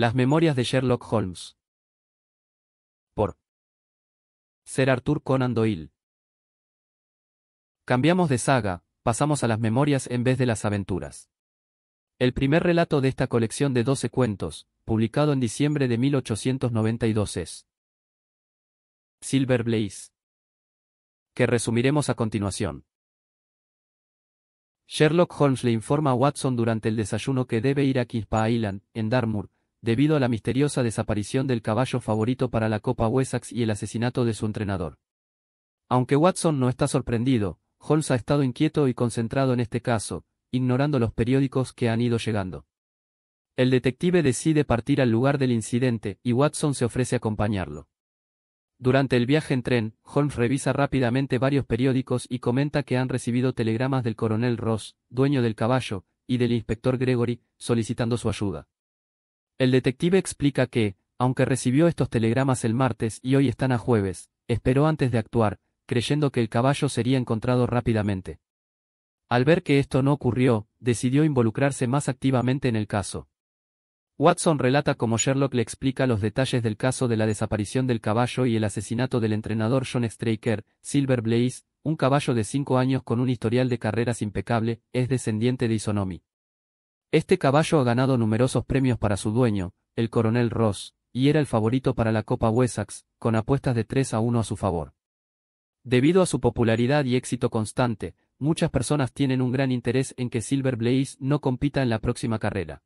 Las memorias de Sherlock Holmes. Por Ser Arthur Conan Doyle. Cambiamos de saga, pasamos a las memorias en vez de las aventuras. El primer relato de esta colección de 12 cuentos, publicado en diciembre de 1892 es Silver Blaze, que resumiremos a continuación. Sherlock Holmes le informa a Watson durante el desayuno que debe ir a Kispa Island, en Dartmoor, debido a la misteriosa desaparición del caballo favorito para la Copa Wessex y el asesinato de su entrenador. Aunque Watson no está sorprendido, Holmes ha estado inquieto y concentrado en este caso, ignorando los periódicos que han ido llegando. El detective decide partir al lugar del incidente y Watson se ofrece a acompañarlo. Durante el viaje en tren, Holmes revisa rápidamente varios periódicos y comenta que han recibido telegramas del coronel Ross, dueño del caballo, y del inspector Gregory, solicitando su ayuda. El detective explica que, aunque recibió estos telegramas el martes y hoy están a jueves, esperó antes de actuar, creyendo que el caballo sería encontrado rápidamente. Al ver que esto no ocurrió, decidió involucrarse más activamente en el caso. Watson relata cómo Sherlock le explica los detalles del caso de la desaparición del caballo y el asesinato del entrenador John Straker, Silver Blaze, un caballo de cinco años con un historial de carreras impecable, es descendiente de Isonomi. Este caballo ha ganado numerosos premios para su dueño, el coronel Ross, y era el favorito para la Copa Wessex, con apuestas de 3 a 1 a su favor. Debido a su popularidad y éxito constante, muchas personas tienen un gran interés en que Silver Blaze no compita en la próxima carrera.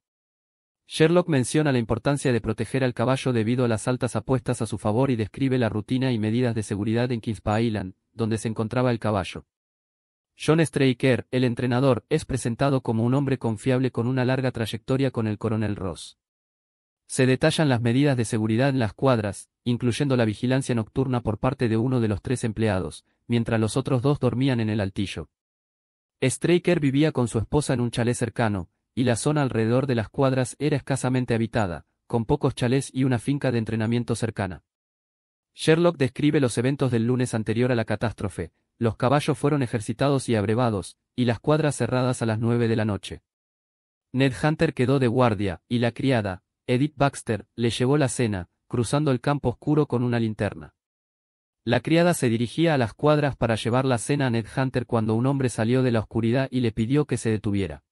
Sherlock menciona la importancia de proteger al caballo debido a las altas apuestas a su favor y describe la rutina y medidas de seguridad en Kingspa Island, donde se encontraba el caballo. John Straker, el entrenador, es presentado como un hombre confiable con una larga trayectoria con el coronel Ross. Se detallan las medidas de seguridad en las cuadras, incluyendo la vigilancia nocturna por parte de uno de los tres empleados, mientras los otros dos dormían en el altillo. Straker vivía con su esposa en un chalet cercano, y la zona alrededor de las cuadras era escasamente habitada, con pocos chalés y una finca de entrenamiento cercana. Sherlock describe los eventos del lunes anterior a la catástrofe, los caballos fueron ejercitados y abrevados, y las cuadras cerradas a las nueve de la noche. Ned Hunter quedó de guardia, y la criada, Edith Baxter, le llevó la cena, cruzando el campo oscuro con una linterna. La criada se dirigía a las cuadras para llevar la cena a Ned Hunter cuando un hombre salió de la oscuridad y le pidió que se detuviera.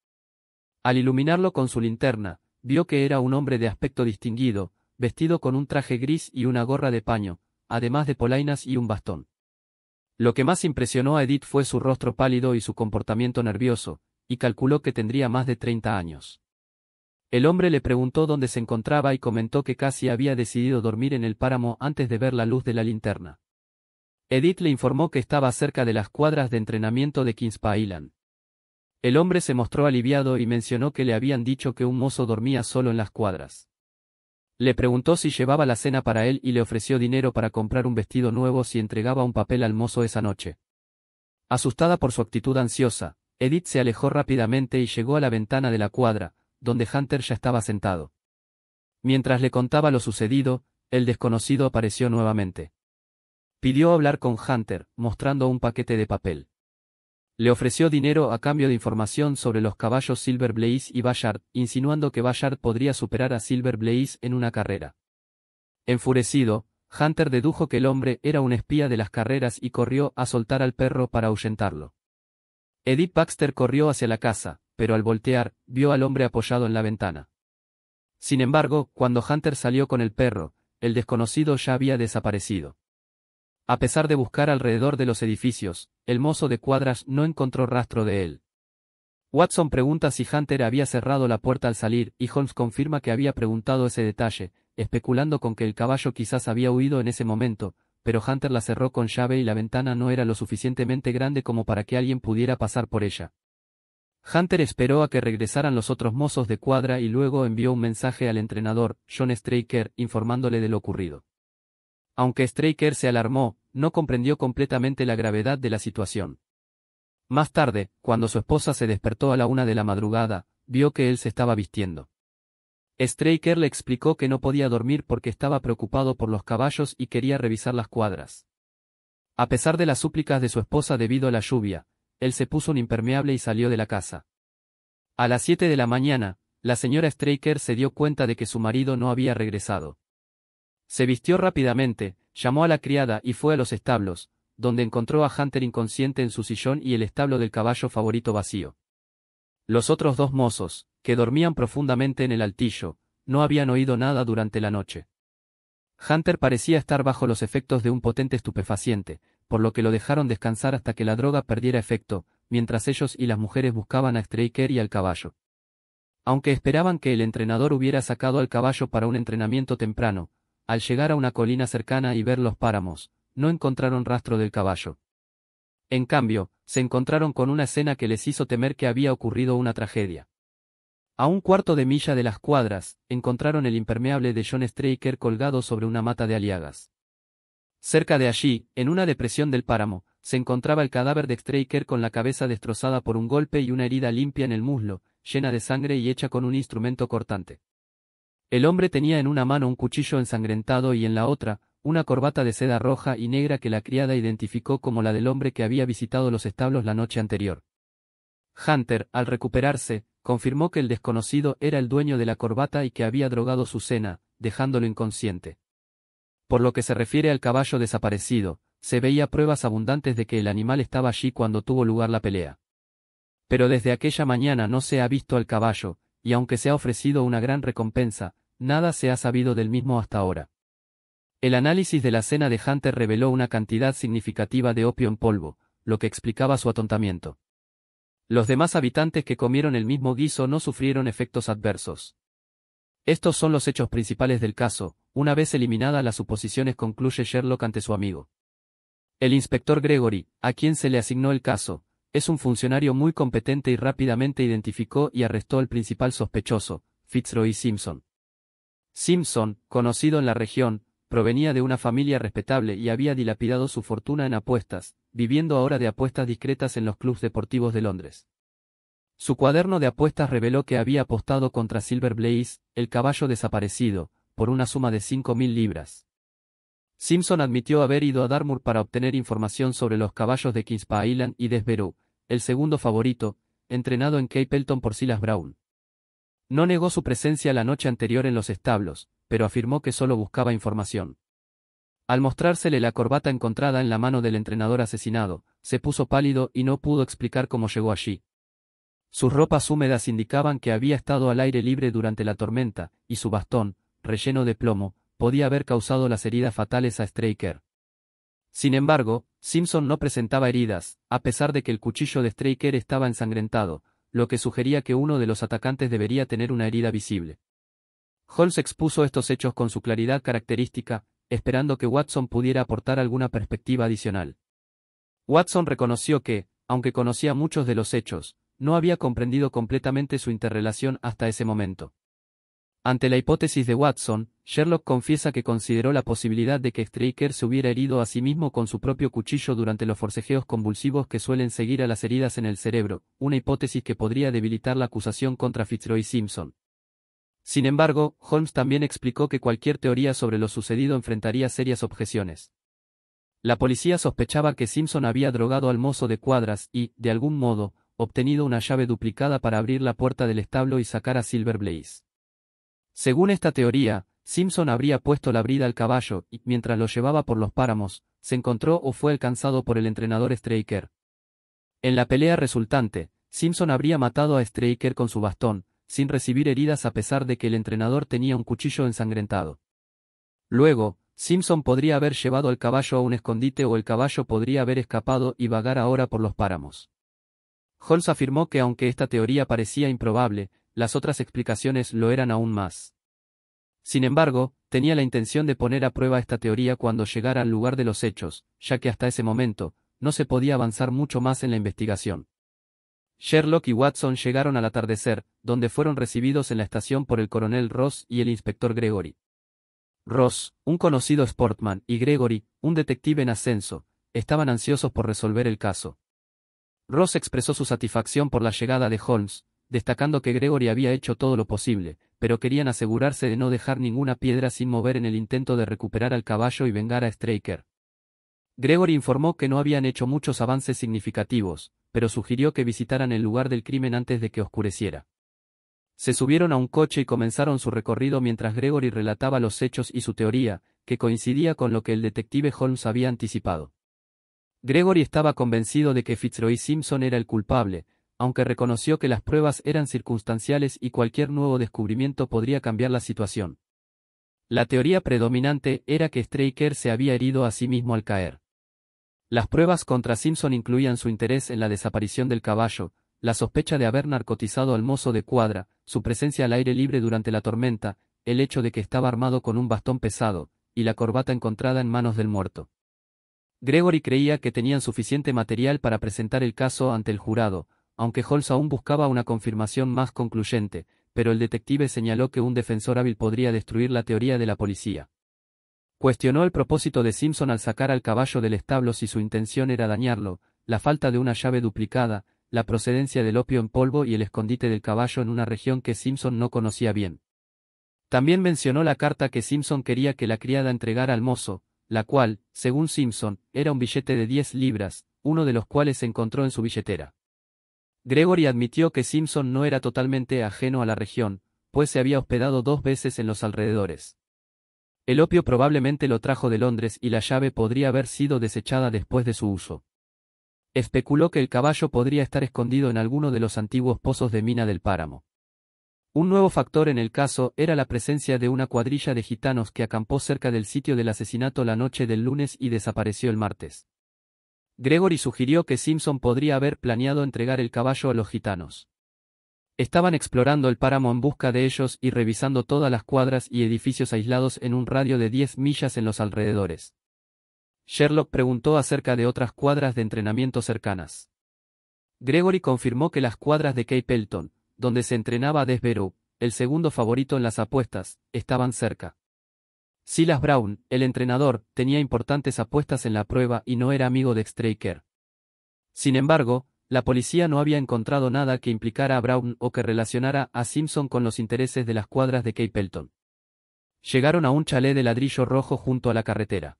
Al iluminarlo con su linterna, vio que era un hombre de aspecto distinguido, vestido con un traje gris y una gorra de paño, además de polainas y un bastón. Lo que más impresionó a Edith fue su rostro pálido y su comportamiento nervioso, y calculó que tendría más de 30 años. El hombre le preguntó dónde se encontraba y comentó que casi había decidido dormir en el páramo antes de ver la luz de la linterna. Edith le informó que estaba cerca de las cuadras de entrenamiento de Kingspa El hombre se mostró aliviado y mencionó que le habían dicho que un mozo dormía solo en las cuadras. Le preguntó si llevaba la cena para él y le ofreció dinero para comprar un vestido nuevo si entregaba un papel al mozo esa noche. Asustada por su actitud ansiosa, Edith se alejó rápidamente y llegó a la ventana de la cuadra, donde Hunter ya estaba sentado. Mientras le contaba lo sucedido, el desconocido apareció nuevamente. Pidió hablar con Hunter, mostrando un paquete de papel le ofreció dinero a cambio de información sobre los caballos Silver Blaze y Bayard, insinuando que Bayard podría superar a Silver Blaze en una carrera. Enfurecido, Hunter dedujo que el hombre era un espía de las carreras y corrió a soltar al perro para ahuyentarlo. Edith Baxter corrió hacia la casa, pero al voltear, vio al hombre apoyado en la ventana. Sin embargo, cuando Hunter salió con el perro, el desconocido ya había desaparecido. A pesar de buscar alrededor de los edificios, el mozo de cuadras no encontró rastro de él. Watson pregunta si Hunter había cerrado la puerta al salir y Holmes confirma que había preguntado ese detalle, especulando con que el caballo quizás había huido en ese momento, pero Hunter la cerró con llave y la ventana no era lo suficientemente grande como para que alguien pudiera pasar por ella. Hunter esperó a que regresaran los otros mozos de cuadra y luego envió un mensaje al entrenador, John Straker, informándole de lo ocurrido. Aunque Straker se alarmó, no comprendió completamente la gravedad de la situación. Más tarde, cuando su esposa se despertó a la una de la madrugada, vio que él se estaba vistiendo. Straker le explicó que no podía dormir porque estaba preocupado por los caballos y quería revisar las cuadras. A pesar de las súplicas de su esposa debido a la lluvia, él se puso un impermeable y salió de la casa. A las siete de la mañana, la señora Straker se dio cuenta de que su marido no había regresado. Se vistió rápidamente, llamó a la criada y fue a los establos, donde encontró a Hunter inconsciente en su sillón y el establo del caballo favorito vacío. Los otros dos mozos, que dormían profundamente en el altillo, no habían oído nada durante la noche. Hunter parecía estar bajo los efectos de un potente estupefaciente, por lo que lo dejaron descansar hasta que la droga perdiera efecto, mientras ellos y las mujeres buscaban a Straker y al caballo. Aunque esperaban que el entrenador hubiera sacado al caballo para un entrenamiento temprano, al llegar a una colina cercana y ver los páramos, no encontraron rastro del caballo. En cambio, se encontraron con una escena que les hizo temer que había ocurrido una tragedia. A un cuarto de milla de las cuadras, encontraron el impermeable de John Straker colgado sobre una mata de aliagas. Cerca de allí, en una depresión del páramo, se encontraba el cadáver de Straker con la cabeza destrozada por un golpe y una herida limpia en el muslo, llena de sangre y hecha con un instrumento cortante. El hombre tenía en una mano un cuchillo ensangrentado y en la otra, una corbata de seda roja y negra que la criada identificó como la del hombre que había visitado los establos la noche anterior. Hunter, al recuperarse, confirmó que el desconocido era el dueño de la corbata y que había drogado su cena, dejándolo inconsciente. Por lo que se refiere al caballo desaparecido, se veía pruebas abundantes de que el animal estaba allí cuando tuvo lugar la pelea. Pero desde aquella mañana no se ha visto al caballo, y aunque se ha ofrecido una gran recompensa, nada se ha sabido del mismo hasta ahora. El análisis de la cena de Hunter reveló una cantidad significativa de opio en polvo, lo que explicaba su atontamiento. Los demás habitantes que comieron el mismo guiso no sufrieron efectos adversos. Estos son los hechos principales del caso, una vez eliminadas las suposiciones concluye Sherlock ante su amigo. El inspector Gregory, a quien se le asignó el caso, es un funcionario muy competente y rápidamente identificó y arrestó al principal sospechoso, Fitzroy Simpson. Simpson, conocido en la región, provenía de una familia respetable y había dilapidado su fortuna en apuestas, viviendo ahora de apuestas discretas en los clubes deportivos de Londres. Su cuaderno de apuestas reveló que había apostado contra Silver Blaze, el caballo desaparecido, por una suma de 5.000 libras. Simpson admitió haber ido a Dartmoor para obtener información sobre los caballos de Kingspa Island y Desberu, el segundo favorito, entrenado en Cape Elton por Silas Brown. No negó su presencia la noche anterior en los establos, pero afirmó que solo buscaba información. Al mostrársele la corbata encontrada en la mano del entrenador asesinado, se puso pálido y no pudo explicar cómo llegó allí. Sus ropas húmedas indicaban que había estado al aire libre durante la tormenta, y su bastón, relleno de plomo, podía haber causado las heridas fatales a Straker. Sin embargo, Simpson no presentaba heridas, a pesar de que el cuchillo de Straker estaba ensangrentado, lo que sugería que uno de los atacantes debería tener una herida visible. Holmes expuso estos hechos con su claridad característica, esperando que Watson pudiera aportar alguna perspectiva adicional. Watson reconoció que, aunque conocía muchos de los hechos, no había comprendido completamente su interrelación hasta ese momento. Ante la hipótesis de Watson, Sherlock confiesa que consideró la posibilidad de que Straker se hubiera herido a sí mismo con su propio cuchillo durante los forcejeos convulsivos que suelen seguir a las heridas en el cerebro, una hipótesis que podría debilitar la acusación contra Fitzroy Simpson. Sin embargo, Holmes también explicó que cualquier teoría sobre lo sucedido enfrentaría serias objeciones. La policía sospechaba que Simpson había drogado al mozo de cuadras y, de algún modo, obtenido una llave duplicada para abrir la puerta del establo y sacar a Silver Blaze. Según esta teoría, Simpson habría puesto la brida al caballo y, mientras lo llevaba por los páramos, se encontró o fue alcanzado por el entrenador Straker. En la pelea resultante, Simpson habría matado a Straker con su bastón, sin recibir heridas a pesar de que el entrenador tenía un cuchillo ensangrentado. Luego, Simpson podría haber llevado al caballo a un escondite o el caballo podría haber escapado y vagar ahora por los páramos. Holmes afirmó que aunque esta teoría parecía improbable, las otras explicaciones lo eran aún más. Sin embargo, tenía la intención de poner a prueba esta teoría cuando llegara al lugar de los hechos, ya que hasta ese momento, no se podía avanzar mucho más en la investigación. Sherlock y Watson llegaron al atardecer, donde fueron recibidos en la estación por el coronel Ross y el inspector Gregory. Ross, un conocido sportman, y Gregory, un detective en ascenso, estaban ansiosos por resolver el caso. Ross expresó su satisfacción por la llegada de Holmes, destacando que Gregory había hecho todo lo posible, pero querían asegurarse de no dejar ninguna piedra sin mover en el intento de recuperar al caballo y vengar a Straker. Gregory informó que no habían hecho muchos avances significativos, pero sugirió que visitaran el lugar del crimen antes de que oscureciera. Se subieron a un coche y comenzaron su recorrido mientras Gregory relataba los hechos y su teoría, que coincidía con lo que el detective Holmes había anticipado. Gregory estaba convencido de que Fitzroy Simpson era el culpable, aunque reconoció que las pruebas eran circunstanciales y cualquier nuevo descubrimiento podría cambiar la situación. La teoría predominante era que Straker se había herido a sí mismo al caer. Las pruebas contra Simpson incluían su interés en la desaparición del caballo, la sospecha de haber narcotizado al mozo de cuadra, su presencia al aire libre durante la tormenta, el hecho de que estaba armado con un bastón pesado, y la corbata encontrada en manos del muerto. Gregory creía que tenían suficiente material para presentar el caso ante el jurado, aunque Holmes aún buscaba una confirmación más concluyente, pero el detective señaló que un defensor hábil podría destruir la teoría de la policía. Cuestionó el propósito de Simpson al sacar al caballo del establo si su intención era dañarlo, la falta de una llave duplicada, la procedencia del opio en polvo y el escondite del caballo en una región que Simpson no conocía bien. También mencionó la carta que Simpson quería que la criada entregara al mozo, la cual, según Simpson, era un billete de 10 libras, uno de los cuales se encontró en su billetera. Gregory admitió que Simpson no era totalmente ajeno a la región, pues se había hospedado dos veces en los alrededores. El opio probablemente lo trajo de Londres y la llave podría haber sido desechada después de su uso. Especuló que el caballo podría estar escondido en alguno de los antiguos pozos de mina del páramo. Un nuevo factor en el caso era la presencia de una cuadrilla de gitanos que acampó cerca del sitio del asesinato la noche del lunes y desapareció el martes. Gregory sugirió que Simpson podría haber planeado entregar el caballo a los gitanos. Estaban explorando el páramo en busca de ellos y revisando todas las cuadras y edificios aislados en un radio de 10 millas en los alrededores. Sherlock preguntó acerca de otras cuadras de entrenamiento cercanas. Gregory confirmó que las cuadras de Cape Elton, donde se entrenaba el segundo favorito en las apuestas, estaban cerca. Silas Brown, el entrenador, tenía importantes apuestas en la prueba y no era amigo de Straker. Sin embargo, la policía no había encontrado nada que implicara a Brown o que relacionara a Simpson con los intereses de las cuadras de Cape Elton. Llegaron a un chalet de ladrillo rojo junto a la carretera.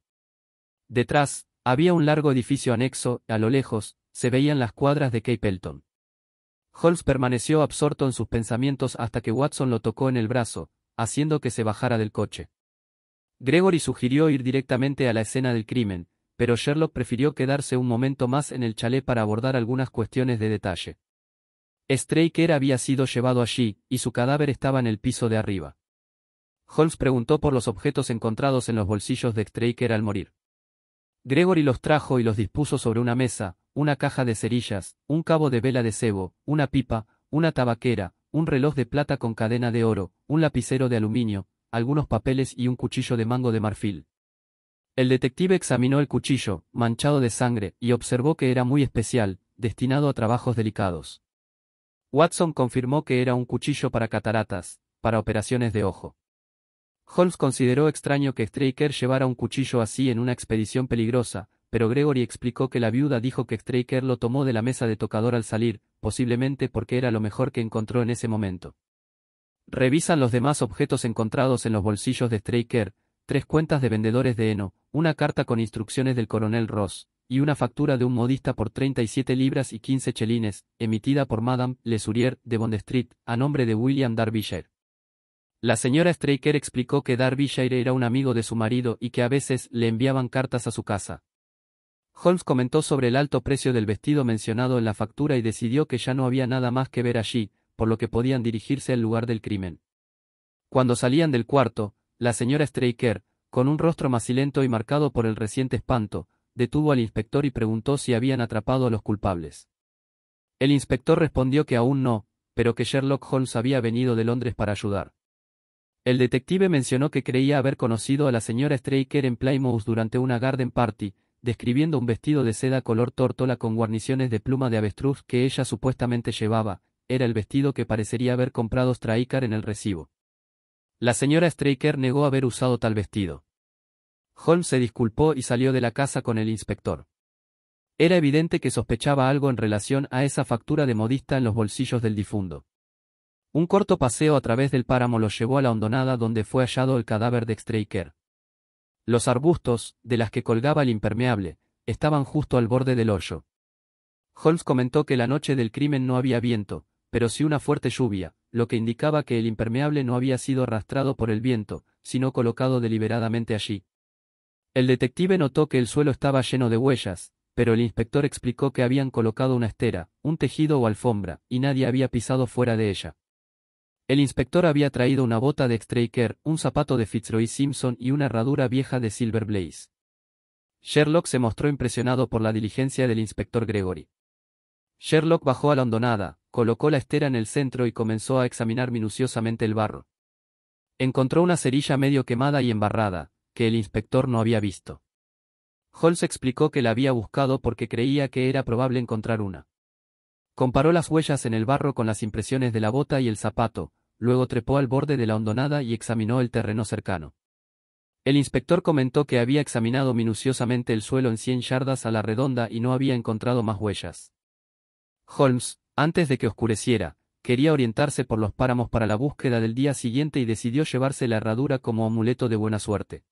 Detrás, había un largo edificio anexo, a lo lejos, se veían las cuadras de Cape Elton. Holmes permaneció absorto en sus pensamientos hasta que Watson lo tocó en el brazo, haciendo que se bajara del coche. Gregory sugirió ir directamente a la escena del crimen, pero Sherlock prefirió quedarse un momento más en el chalet para abordar algunas cuestiones de detalle. Straker había sido llevado allí, y su cadáver estaba en el piso de arriba. Holmes preguntó por los objetos encontrados en los bolsillos de Straker al morir. Gregory los trajo y los dispuso sobre una mesa, una caja de cerillas, un cabo de vela de cebo, una pipa, una tabaquera, un reloj de plata con cadena de oro, un lapicero de aluminio, algunos papeles y un cuchillo de mango de marfil. El detective examinó el cuchillo, manchado de sangre, y observó que era muy especial, destinado a trabajos delicados. Watson confirmó que era un cuchillo para cataratas, para operaciones de ojo. Holmes consideró extraño que Straker llevara un cuchillo así en una expedición peligrosa, pero Gregory explicó que la viuda dijo que Straker lo tomó de la mesa de tocador al salir, posiblemente porque era lo mejor que encontró en ese momento. Revisan los demás objetos encontrados en los bolsillos de Straker, tres cuentas de vendedores de heno, una carta con instrucciones del coronel Ross, y una factura de un modista por 37 libras y 15 chelines, emitida por Madame Lesurier de Bond Street, a nombre de William Darbyshire. La señora Straker explicó que darbyshire era un amigo de su marido y que a veces le enviaban cartas a su casa. Holmes comentó sobre el alto precio del vestido mencionado en la factura y decidió que ya no había nada más que ver allí, por lo que podían dirigirse al lugar del crimen. Cuando salían del cuarto, la señora Straker, con un rostro macilento y marcado por el reciente espanto, detuvo al inspector y preguntó si habían atrapado a los culpables. El inspector respondió que aún no, pero que Sherlock Holmes había venido de Londres para ayudar. El detective mencionó que creía haber conocido a la señora Straker en Plymouth durante una garden party, describiendo un vestido de seda color tórtola con guarniciones de pluma de avestruz que ella supuestamente llevaba, era el vestido que parecería haber comprado Straker en el recibo. La señora Straker negó haber usado tal vestido. Holmes se disculpó y salió de la casa con el inspector. Era evidente que sospechaba algo en relación a esa factura de modista en los bolsillos del difunto. Un corto paseo a través del páramo lo llevó a la hondonada donde fue hallado el cadáver de Straker. Los arbustos, de las que colgaba el impermeable, estaban justo al borde del hoyo. Holmes comentó que la noche del crimen no había viento, pero sí una fuerte lluvia, lo que indicaba que el impermeable no había sido arrastrado por el viento, sino colocado deliberadamente allí. El detective notó que el suelo estaba lleno de huellas, pero el inspector explicó que habían colocado una estera, un tejido o alfombra, y nadie había pisado fuera de ella. El inspector había traído una bota de Straker, un zapato de Fitzroy Simpson y una herradura vieja de Silver Blaze. Sherlock se mostró impresionado por la diligencia del inspector Gregory. Sherlock bajó a la hondonada, colocó la estera en el centro y comenzó a examinar minuciosamente el barro. Encontró una cerilla medio quemada y embarrada, que el inspector no había visto. Holmes explicó que la había buscado porque creía que era probable encontrar una. Comparó las huellas en el barro con las impresiones de la bota y el zapato, luego trepó al borde de la hondonada y examinó el terreno cercano. El inspector comentó que había examinado minuciosamente el suelo en 100 yardas a la redonda y no había encontrado más huellas. Holmes, antes de que oscureciera, quería orientarse por los páramos para la búsqueda del día siguiente y decidió llevarse la herradura como amuleto de buena suerte.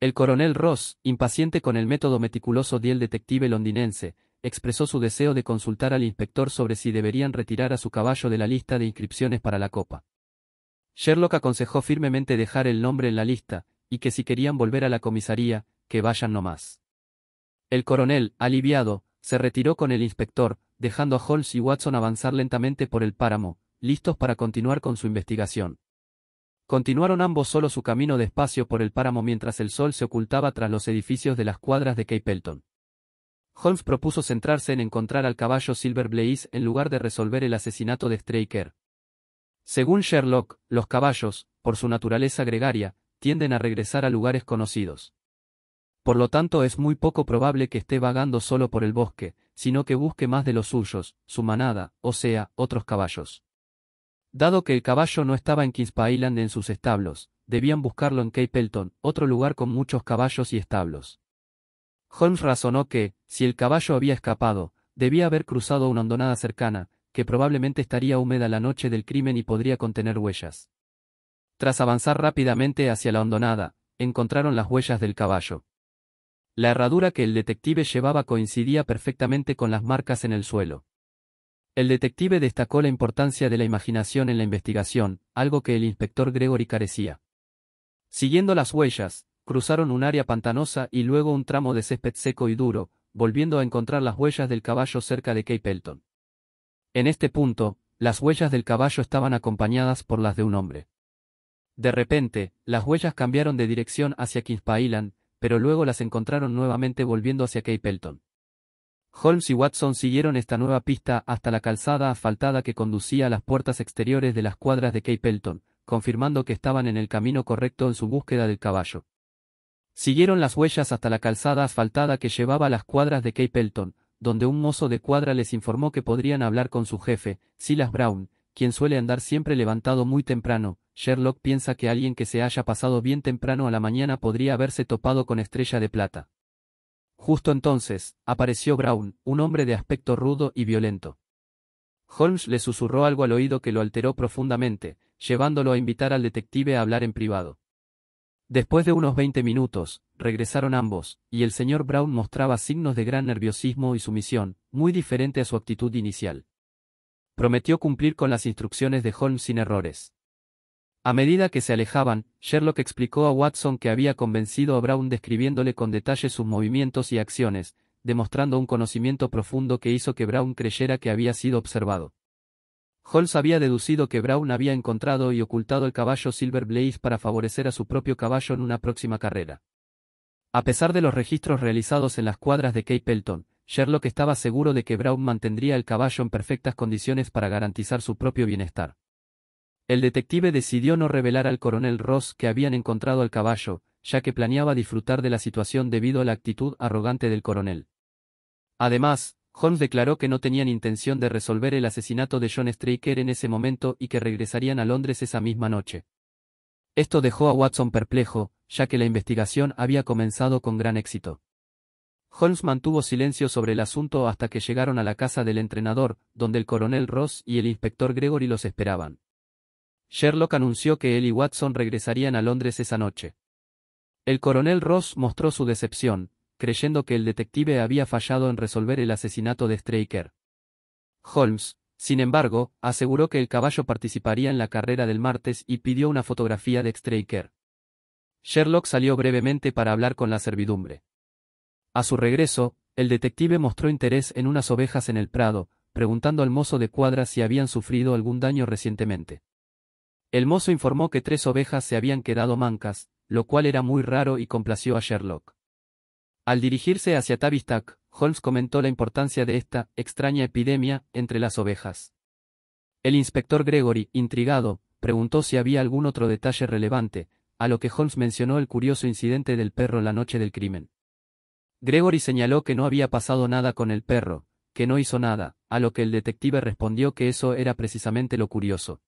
El coronel Ross, impaciente con el método meticuloso del detective londinense, expresó su deseo de consultar al inspector sobre si deberían retirar a su caballo de la lista de inscripciones para la copa. Sherlock aconsejó firmemente dejar el nombre en la lista, y que si querían volver a la comisaría, que vayan no más. El coronel, aliviado, se retiró con el inspector, dejando a Holmes y Watson avanzar lentamente por el páramo, listos para continuar con su investigación. Continuaron ambos solo su camino despacio por el páramo mientras el sol se ocultaba tras los edificios de las cuadras de Cape Elton. Holmes propuso centrarse en encontrar al caballo Silver Blaze en lugar de resolver el asesinato de Straker. Según Sherlock, los caballos, por su naturaleza gregaria, tienden a regresar a lugares conocidos. Por lo tanto es muy poco probable que esté vagando solo por el bosque, sino que busque más de los suyos, su manada, o sea, otros caballos. Dado que el caballo no estaba en Kingspa Island en sus establos, debían buscarlo en Cape Elton, otro lugar con muchos caballos y establos. Holmes razonó que, si el caballo había escapado, debía haber cruzado una hondonada cercana, que probablemente estaría húmeda la noche del crimen y podría contener huellas. Tras avanzar rápidamente hacia la hondonada, encontraron las huellas del caballo. La herradura que el detective llevaba coincidía perfectamente con las marcas en el suelo. El detective destacó la importancia de la imaginación en la investigación, algo que el inspector Gregory carecía. Siguiendo las huellas, cruzaron un área pantanosa y luego un tramo de césped seco y duro, volviendo a encontrar las huellas del caballo cerca de Cape Elton. En este punto, las huellas del caballo estaban acompañadas por las de un hombre. De repente, las huellas cambiaron de dirección hacia pero luego las encontraron nuevamente volviendo hacia Cape Holmes y Watson siguieron esta nueva pista hasta la calzada asfaltada que conducía a las puertas exteriores de las cuadras de Cape confirmando que estaban en el camino correcto en su búsqueda del caballo. Siguieron las huellas hasta la calzada asfaltada que llevaba a las cuadras de Cape donde un mozo de cuadra les informó que podrían hablar con su jefe, Silas Brown, quien suele andar siempre levantado muy temprano, Sherlock piensa que alguien que se haya pasado bien temprano a la mañana podría haberse topado con Estrella de Plata. Justo entonces, apareció Brown, un hombre de aspecto rudo y violento. Holmes le susurró algo al oído que lo alteró profundamente, llevándolo a invitar al detective a hablar en privado. Después de unos veinte minutos, regresaron ambos, y el señor Brown mostraba signos de gran nerviosismo y sumisión, muy diferente a su actitud inicial. Prometió cumplir con las instrucciones de Holmes sin errores. A medida que se alejaban, Sherlock explicó a Watson que había convencido a Brown describiéndole con detalle sus movimientos y acciones, demostrando un conocimiento profundo que hizo que Brown creyera que había sido observado. Holmes había deducido que Brown había encontrado y ocultado el caballo Silver Blaze para favorecer a su propio caballo en una próxima carrera. A pesar de los registros realizados en las cuadras de Cape Pelton, Sherlock estaba seguro de que Brown mantendría el caballo en perfectas condiciones para garantizar su propio bienestar. El detective decidió no revelar al coronel Ross que habían encontrado al caballo, ya que planeaba disfrutar de la situación debido a la actitud arrogante del coronel. Además, Holmes declaró que no tenían intención de resolver el asesinato de John Straker en ese momento y que regresarían a Londres esa misma noche. Esto dejó a Watson perplejo, ya que la investigación había comenzado con gran éxito. Holmes mantuvo silencio sobre el asunto hasta que llegaron a la casa del entrenador, donde el coronel Ross y el inspector Gregory los esperaban. Sherlock anunció que él y Watson regresarían a Londres esa noche. El coronel Ross mostró su decepción, creyendo que el detective había fallado en resolver el asesinato de Straker. Holmes, sin embargo, aseguró que el caballo participaría en la carrera del martes y pidió una fotografía de Straker. Sherlock salió brevemente para hablar con la servidumbre. A su regreso, el detective mostró interés en unas ovejas en el prado, preguntando al mozo de cuadra si habían sufrido algún daño recientemente. El mozo informó que tres ovejas se habían quedado mancas, lo cual era muy raro y complació a Sherlock. Al dirigirse hacia Tavistock, Holmes comentó la importancia de esta extraña epidemia entre las ovejas. El inspector Gregory, intrigado, preguntó si había algún otro detalle relevante, a lo que Holmes mencionó el curioso incidente del perro la noche del crimen. Gregory señaló que no había pasado nada con el perro, que no hizo nada, a lo que el detective respondió que eso era precisamente lo curioso.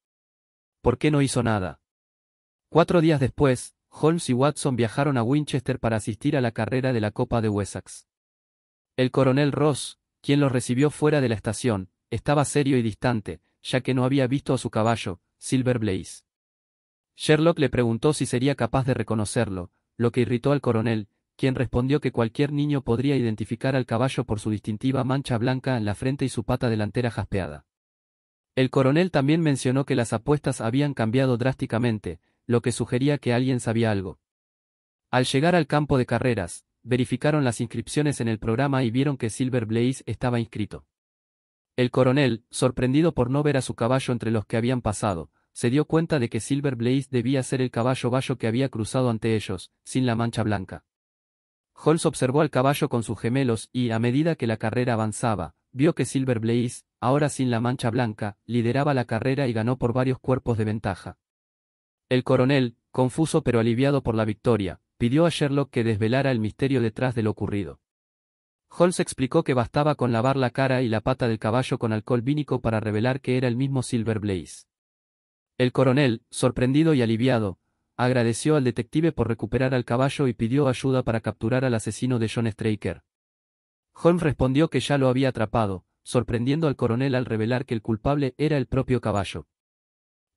¿por qué no hizo nada? Cuatro días después, Holmes y Watson viajaron a Winchester para asistir a la carrera de la Copa de Wessex. El coronel Ross, quien los recibió fuera de la estación, estaba serio y distante, ya que no había visto a su caballo, Silver Blaze. Sherlock le preguntó si sería capaz de reconocerlo, lo que irritó al coronel, quien respondió que cualquier niño podría identificar al caballo por su distintiva mancha blanca en la frente y su pata delantera jaspeada. El coronel también mencionó que las apuestas habían cambiado drásticamente, lo que sugería que alguien sabía algo. Al llegar al campo de carreras, verificaron las inscripciones en el programa y vieron que Silver Blaze estaba inscrito. El coronel, sorprendido por no ver a su caballo entre los que habían pasado, se dio cuenta de que Silver Blaze debía ser el caballo bayo que había cruzado ante ellos, sin la mancha blanca. Holmes observó al caballo con sus gemelos y, a medida que la carrera avanzaba, vio que Silver Blaze, ahora sin la mancha blanca, lideraba la carrera y ganó por varios cuerpos de ventaja. El coronel, confuso pero aliviado por la victoria, pidió a Sherlock que desvelara el misterio detrás de lo ocurrido. Holmes explicó que bastaba con lavar la cara y la pata del caballo con alcohol vínico para revelar que era el mismo Silver Blaze. El coronel, sorprendido y aliviado, agradeció al detective por recuperar al caballo y pidió ayuda para capturar al asesino de John Straker. Holmes respondió que ya lo había atrapado, sorprendiendo al coronel al revelar que el culpable era el propio caballo.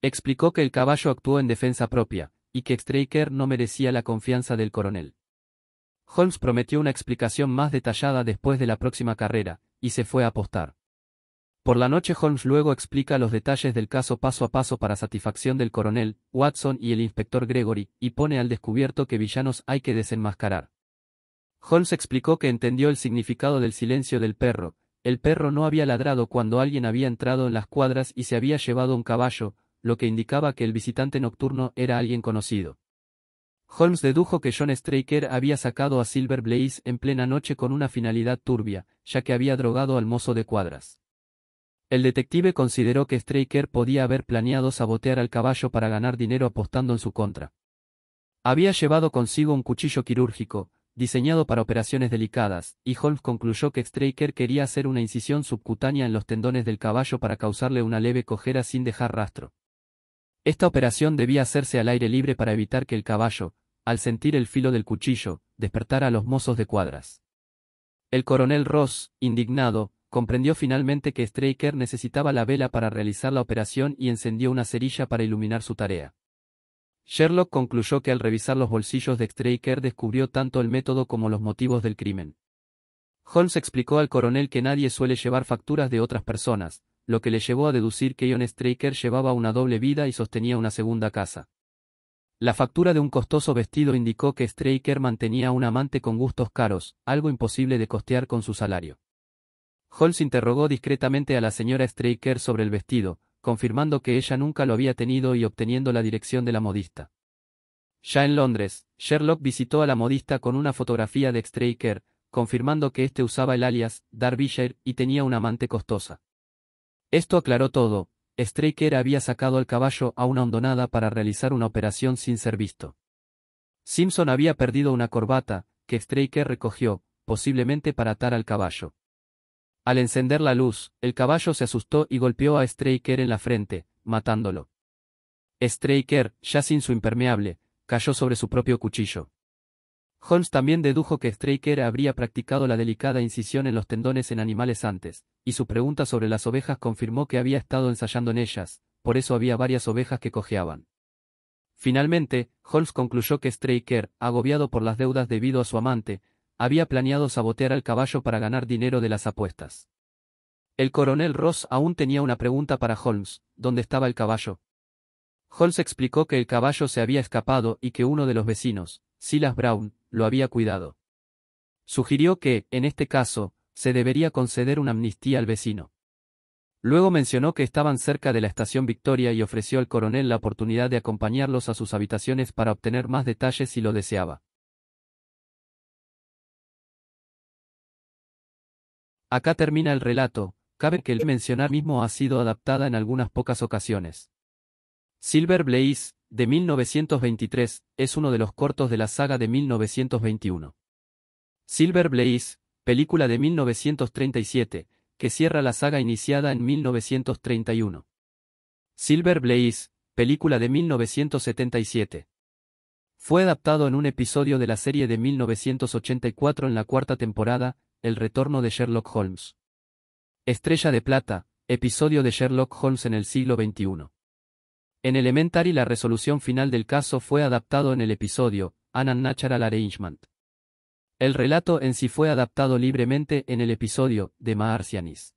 Explicó que el caballo actuó en defensa propia, y que Straker no merecía la confianza del coronel. Holmes prometió una explicación más detallada después de la próxima carrera, y se fue a apostar. Por la noche Holmes luego explica los detalles del caso paso a paso para satisfacción del coronel, Watson y el inspector Gregory, y pone al descubierto que villanos hay que desenmascarar. Holmes explicó que entendió el significado del silencio del perro. El perro no había ladrado cuando alguien había entrado en las cuadras y se había llevado un caballo, lo que indicaba que el visitante nocturno era alguien conocido. Holmes dedujo que John Straker había sacado a Silver Blaze en plena noche con una finalidad turbia, ya que había drogado al mozo de cuadras. El detective consideró que Straker podía haber planeado sabotear al caballo para ganar dinero apostando en su contra. Había llevado consigo un cuchillo quirúrgico, diseñado para operaciones delicadas, y Holmes concluyó que Straker quería hacer una incisión subcutánea en los tendones del caballo para causarle una leve cojera sin dejar rastro. Esta operación debía hacerse al aire libre para evitar que el caballo, al sentir el filo del cuchillo, despertara a los mozos de cuadras. El coronel Ross, indignado, comprendió finalmente que Straker necesitaba la vela para realizar la operación y encendió una cerilla para iluminar su tarea. Sherlock concluyó que al revisar los bolsillos de Straker descubrió tanto el método como los motivos del crimen. Holmes explicó al coronel que nadie suele llevar facturas de otras personas, lo que le llevó a deducir que Ion Straker llevaba una doble vida y sostenía una segunda casa. La factura de un costoso vestido indicó que Straker mantenía un amante con gustos caros, algo imposible de costear con su salario. Holmes interrogó discretamente a la señora Straker sobre el vestido, confirmando que ella nunca lo había tenido y obteniendo la dirección de la modista. Ya en Londres, Sherlock visitó a la modista con una fotografía de Straker, confirmando que éste usaba el alias Darbyshire y tenía una amante costosa. Esto aclaró todo, Straker había sacado al caballo a una hondonada para realizar una operación sin ser visto. Simpson había perdido una corbata, que Straker recogió, posiblemente para atar al caballo. Al encender la luz, el caballo se asustó y golpeó a Straker en la frente, matándolo. Straker, ya sin su impermeable, cayó sobre su propio cuchillo. Holmes también dedujo que Straker habría practicado la delicada incisión en los tendones en animales antes, y su pregunta sobre las ovejas confirmó que había estado ensayando en ellas, por eso había varias ovejas que cojeaban. Finalmente, Holmes concluyó que Straker, agobiado por las deudas debido a su amante, había planeado sabotear al caballo para ganar dinero de las apuestas. El coronel Ross aún tenía una pregunta para Holmes, ¿dónde estaba el caballo? Holmes explicó que el caballo se había escapado y que uno de los vecinos, Silas Brown, lo había cuidado. Sugirió que, en este caso, se debería conceder una amnistía al vecino. Luego mencionó que estaban cerca de la estación Victoria y ofreció al coronel la oportunidad de acompañarlos a sus habitaciones para obtener más detalles si lo deseaba. Acá termina el relato, cabe que el mencionar mismo ha sido adaptada en algunas pocas ocasiones. Silver Blaze, de 1923, es uno de los cortos de la saga de 1921. Silver Blaze, película de 1937, que cierra la saga iniciada en 1931. Silver Blaze, película de 1977. Fue adaptado en un episodio de la serie de 1984 en la cuarta temporada, el retorno de Sherlock Holmes. Estrella de Plata, episodio de Sherlock Holmes en el siglo XXI. En Elementary la resolución final del caso fue adaptado en el episodio, An Natural Arrangement. El relato en sí fue adaptado libremente en el episodio, de